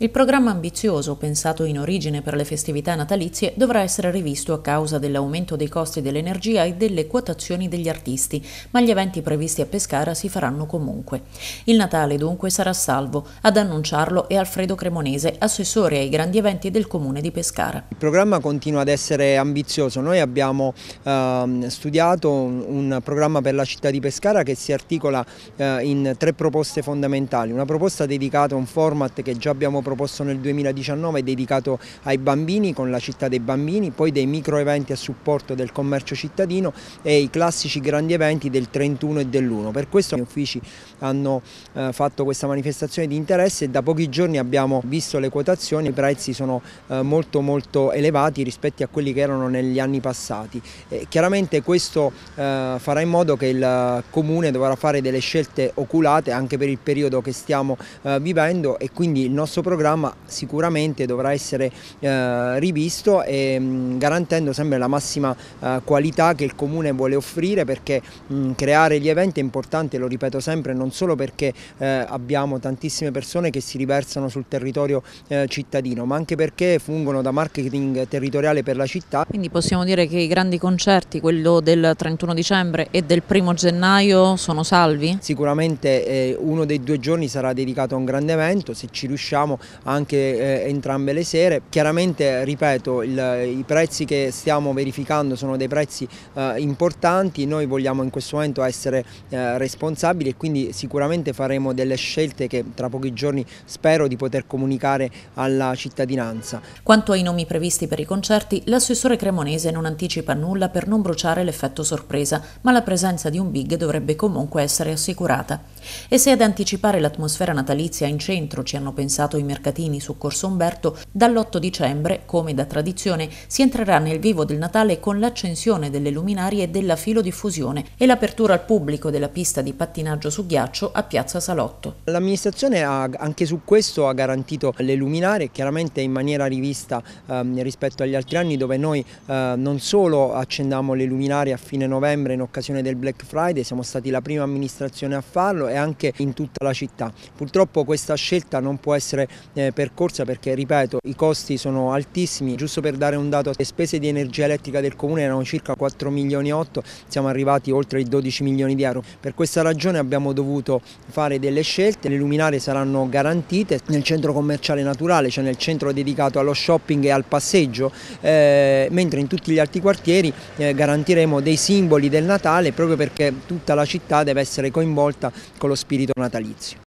Il programma ambizioso, pensato in origine per le festività natalizie, dovrà essere rivisto a causa dell'aumento dei costi dell'energia e delle quotazioni degli artisti, ma gli eventi previsti a Pescara si faranno comunque. Il Natale dunque sarà salvo, ad annunciarlo è Alfredo Cremonese, assessore ai grandi eventi del comune di Pescara. Il programma continua ad essere ambizioso, noi abbiamo eh, studiato un, un, programma per la città di Pescara che si articola eh, in tre proposte fondamentali, una proposta dedicata a un format che già abbiamo proposto nel 2019 dedicato ai bambini con la città dei bambini, poi dei micro eventi a supporto del commercio cittadino e i classici grandi eventi del 31 e dell'1. Per questo gli uffici hanno eh, fatto questa manifestazione di interesse e da pochi giorni abbiamo visto le quotazioni, i prezzi sono eh, molto molto elevati rispetto a quelli che erano negli anni passati. Eh, chiaramente questo eh, farà in modo che il Comune dovrà fare delle scelte oculate anche per il periodo che stiamo eh, vivendo e quindi il nostro programma programma sicuramente dovrà essere eh, rivisto e mh, mm, garantendo sempre la massima eh, qualità che il Comune vuole offrire perché mh, mm, creare gli eventi è importante, lo ripeto sempre, non solo perché eh, abbiamo tantissime persone che si riversano sul territorio eh, cittadino ma anche perché fungono da marketing territoriale per la città. Quindi possiamo dire che i grandi concerti, quello del 31 dicembre e del 1 gennaio sono salvi? Sicuramente eh, uno dei due giorni sarà dedicato a un grande evento, se ci riusciamo anche eh, entrambe le sere. Chiaramente, ripeto, il, i prezzi che stiamo verificando sono dei prezzi eh, importanti, noi vogliamo in questo momento essere eh, responsabili e quindi sicuramente faremo delle scelte che tra pochi giorni spero di poter comunicare alla cittadinanza. Quanto ai nomi previsti per i concerti, l'assessore cremonese non anticipa nulla per non bruciare l'effetto sorpresa, ma la presenza di un big dovrebbe comunque essere assicurata. E se ad anticipare l'atmosfera natalizia in centro ci hanno pensato i mercati, mercatini su Corso Umberto, dall'8 dicembre, come da tradizione, si entrerà nel vivo del Natale con l'accensione delle luminarie e della filodiffusione e l'apertura al pubblico della pista di pattinaggio su ghiaccio a Piazza Salotto. L'amministrazione anche su questo ha garantito le luminarie, chiaramente in maniera rivista ehm, rispetto agli altri anni dove noi eh, non solo accendiamo le luminarie a fine novembre in occasione del Black Friday, siamo stati la prima amministrazione a farlo e anche in tutta la città. Purtroppo questa scelta non può essere eh, percorsa perché ripeto i costi sono altissimi, giusto per dare un dato, le spese di energia elettrica del comune erano circa 4 milioni e 8, siamo arrivati oltre i 12 milioni di euro, per questa ragione abbiamo dovuto fare delle scelte, le luminarie saranno garantite nel centro commerciale naturale, cioè nel centro dedicato allo shopping e al passeggio, eh, mentre in tutti gli altri quartieri eh, garantiremo dei simboli del Natale proprio perché tutta la città deve essere coinvolta con lo spirito natalizio.